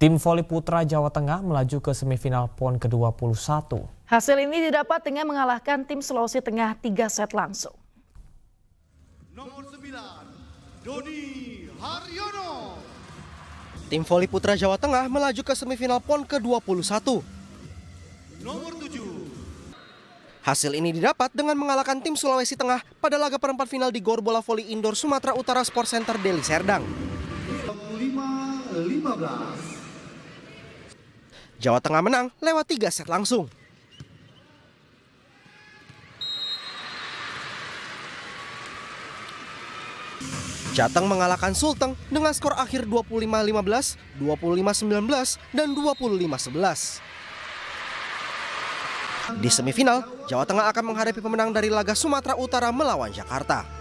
Tim voli putra Jawa Tengah melaju ke semifinal PON ke-21. Hasil ini didapat dengan mengalahkan tim Sulawesi Tengah 3 set langsung. Nomor 9, Doni Haryono. Tim voli putra Jawa Tengah melaju ke semifinal PON ke-21. Nomor 7, Hasil ini didapat dengan mengalahkan tim Sulawesi Tengah pada laga perempat final di Gor Bola Voli Indoor Sumatera Utara Sport Center Deli Serdang. 15 Jawa Tengah menang lewat 3 set langsung. Jateng mengalahkan Sulteng dengan skor akhir 25-15, 25-19, dan 25-11. Di semifinal, Jawa Tengah akan menghadapi pemenang dari laga Sumatera Utara melawan Jakarta.